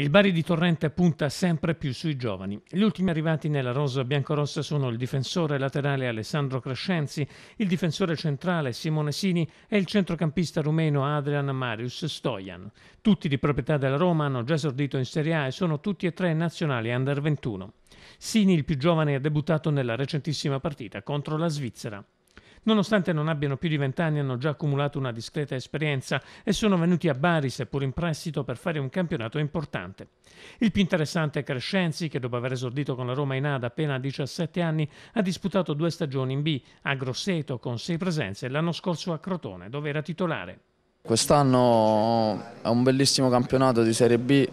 Il Bari di Torrente punta sempre più sui giovani. Gli ultimi arrivati nella rosa biancorossa sono il difensore laterale Alessandro Crescenzi, il difensore centrale Simone Sini e il centrocampista rumeno Adrian Marius Stojan. Tutti di proprietà della Roma hanno già esordito in Serie A e sono tutti e tre nazionali under 21. Sini, il più giovane, ha debuttato nella recentissima partita contro la Svizzera. Nonostante non abbiano più di vent'anni, hanno già accumulato una discreta esperienza e sono venuti a Bari, seppur in prestito, per fare un campionato importante. Il più interessante è Crescenzi, che dopo aver esordito con la Roma in A da appena 17 anni, ha disputato due stagioni in B, a Grosseto con sei presenze e l'anno scorso a Crotone, dove era titolare. Quest'anno è un bellissimo campionato di Serie B.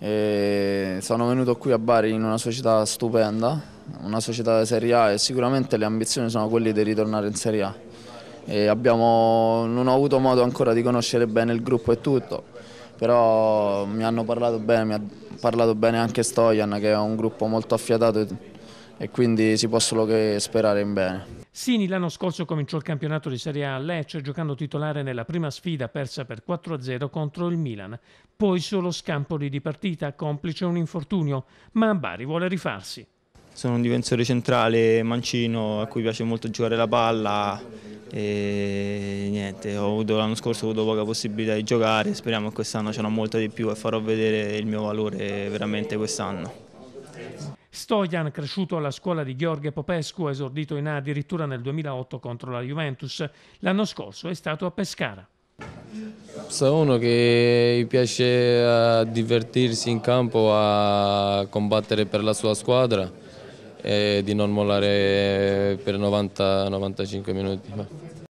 E sono venuto qui a Bari in una società stupenda una società di Serie A e sicuramente le ambizioni sono quelle di ritornare in Serie A. Abbiamo, non ho avuto modo ancora di conoscere bene il gruppo e tutto, però mi hanno parlato bene, mi ha parlato bene anche Stojan che è un gruppo molto affiatato e quindi si può solo che sperare in bene. Sini l'anno scorso cominciò il campionato di Serie A a Lecce giocando titolare nella prima sfida persa per 4-0 contro il Milan, poi solo scampoli di partita complice un infortunio, ma Bari vuole rifarsi sono un difensore centrale mancino a cui piace molto giocare la palla e niente, l'anno scorso ho avuto poca possibilità di giocare, speriamo che quest'anno ce n'ho molta di più e farò vedere il mio valore veramente quest'anno. Stojan, cresciuto alla scuola di Gheorghe Popescu, ha esordito in A addirittura nel 2008 contro la Juventus. L'anno scorso è stato a Pescara. Sono uno che piace eh, divertirsi in campo, a combattere per la sua squadra e di non mollare per 90-95 minuti.